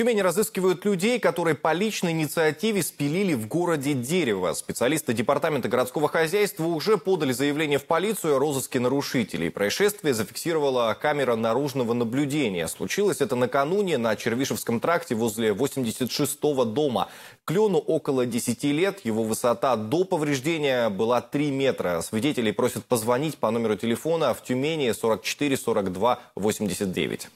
Тюмени разыскивают людей, которые по личной инициативе спилили в городе дерево. Специалисты департамента городского хозяйства уже подали заявление в полицию о розыске нарушителей. Происшествие зафиксировала камера наружного наблюдения. Случилось это накануне на Червишевском тракте возле 86-го дома. Клену около 10 лет, его высота до повреждения была 3 метра. Свидетелей просят позвонить по номеру телефона в Тюмени 44 42 89.